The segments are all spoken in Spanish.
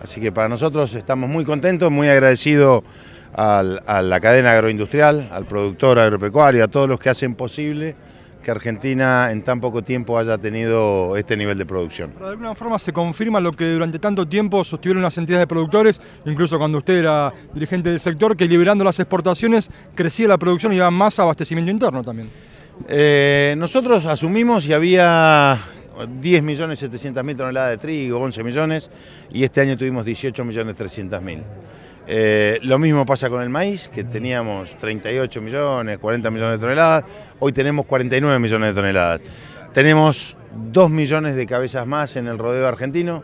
Así que para nosotros estamos muy contentos, muy agradecidos a la cadena agroindustrial, al productor agropecuario, a todos los que hacen posible que Argentina en tan poco tiempo haya tenido este nivel de producción. de alguna forma se confirma lo que durante tanto tiempo sostuvieron las entidades de productores, incluso cuando usted era dirigente del sector, que liberando las exportaciones crecía la producción y iba más abastecimiento interno también. Eh, nosotros asumimos y había 10 millones toneladas de trigo, 11 millones, y este año tuvimos 18 millones mil. Eh, lo mismo pasa con el maíz, que teníamos 38 millones, 40 millones de toneladas, hoy tenemos 49 millones de toneladas. Tenemos 2 millones de cabezas más en el rodeo argentino,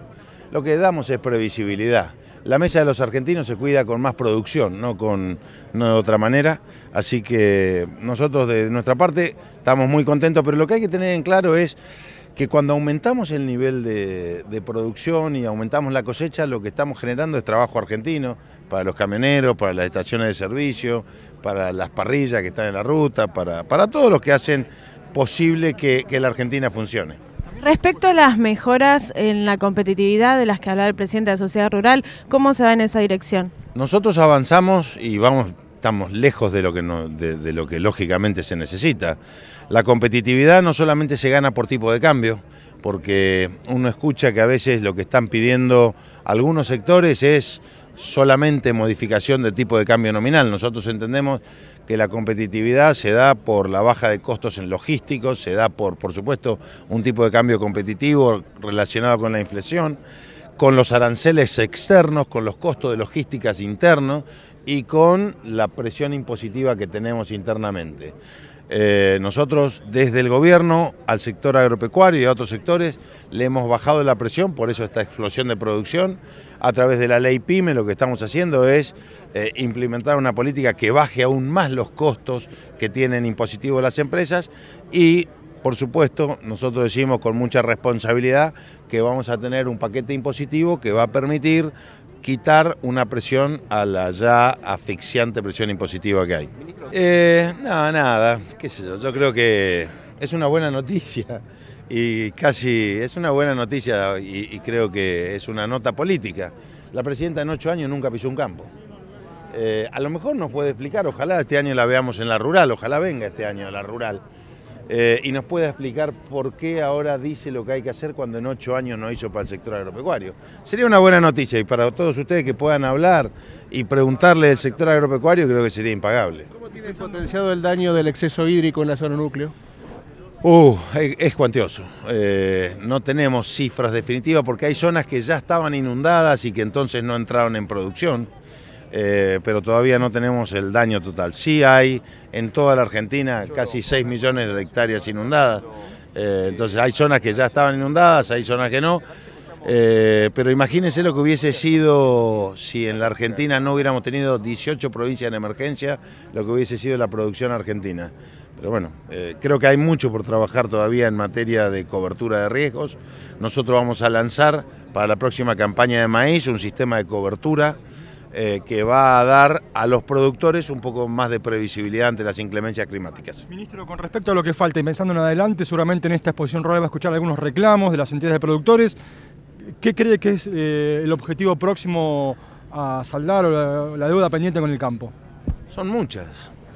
lo que damos es previsibilidad. La mesa de los argentinos se cuida con más producción, no, con, no de otra manera. Así que nosotros de nuestra parte estamos muy contentos, pero lo que hay que tener en claro es que cuando aumentamos el nivel de, producción y aumentamos la cosecha, lo que estamos generando es trabajo argentino para los camioneros, para las estaciones de servicio, para las parrillas que están en la ruta, para, para todos los que hacen posible que la Argentina funcione. Respecto a las mejoras en la competitividad de las que hablaba el presidente de la sociedad rural, ¿cómo se va en esa dirección? Nosotros avanzamos y vamos estamos lejos de lo, que lo que lógicamente se necesita. La competitividad no solamente se gana por tipo de cambio, porque uno escucha que a veces lo que están pidiendo algunos sectores es solamente modificación de tipo de cambio nominal. Nosotros entendemos que la competitividad se da por la baja de costos en logísticos, se da por, por supuesto, un tipo de cambio competitivo relacionado con la inflación con los aranceles externos, con los costos de logísticas internos y con la presión impositiva que tenemos internamente. Eh, nosotros desde el gobierno al sector agropecuario y a otros sectores le hemos bajado la presión, por eso esta explosión de producción. A través de la ley PYME lo que estamos haciendo es eh, implementar una política que baje aún más los costos que tienen impositivos las empresas y por supuesto, nosotros decimos con mucha responsabilidad que vamos a tener un paquete impositivo que va a permitir quitar una presión a la ya asfixiante presión impositiva que hay. Nada, eh, no, nada, qué sé yo, yo creo que es una buena noticia y casi es una buena noticia y, creo que es una nota política. La presidenta en ocho años nunca pisó un campo. Eh, a lo mejor nos puede explicar, ojalá este año la veamos en la rural, ojalá venga este año a la rural. Eh, y nos pueda explicar por qué ahora dice lo que hay que hacer cuando en ocho años no hizo para el sector agropecuario. Sería una buena noticia y para todos ustedes que puedan hablar y preguntarle del sector agropecuario creo que sería impagable. ¿Cómo tiene potenciado el daño del exceso hídrico en la zona núcleo? Uh, es cuantioso. Eh, no tenemos cifras definitivas porque hay zonas que ya estaban inundadas y que entonces no entraron en producción. Eh, pero todavía no tenemos el daño total. Sí hay en toda la Argentina casi 6 millones de hectáreas inundadas, eh, entonces hay zonas que ya estaban inundadas, hay zonas que no, eh, pero imagínense lo que hubiese sido si en la Argentina no hubiéramos tenido 18 provincias en emergencia, lo que hubiese sido la producción argentina. Pero bueno, creo que hay mucho por trabajar todavía en materia de cobertura de riesgos. Nosotros vamos a lanzar para la próxima campaña de maíz un sistema de cobertura eh, que va a dar a los productores un poco más de previsibilidad ante las inclemencias climáticas. Ministro, con respecto a lo que falta y pensando en adelante, seguramente en esta exposición rural va a escuchar algunos reclamos de las entidades de productores. ¿Qué cree que es eh, el objetivo próximo a saldar la, deuda pendiente con el campo? Son muchas,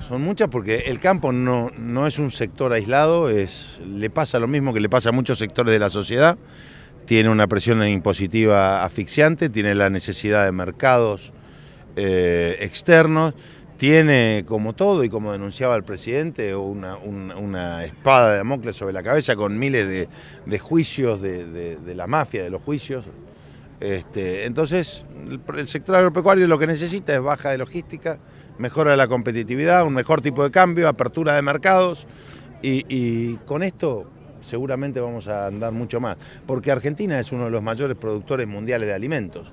son muchas porque el campo no, es un sector aislado, es, le pasa lo mismo que le pasa a muchos sectores de la sociedad. Tiene una presión impositiva asfixiante, tiene la necesidad de mercados eh, externos, tiene como todo y como denunciaba el presidente una, espada de Damocles sobre la cabeza con miles de, juicios de, la mafia, de los juicios. Este, entonces, el, sector agropecuario lo que necesita es baja de logística, mejora de la competitividad, un mejor tipo de cambio, apertura de mercados y, con esto seguramente vamos a andar mucho más, porque Argentina es uno de los mayores productores mundiales de alimentos.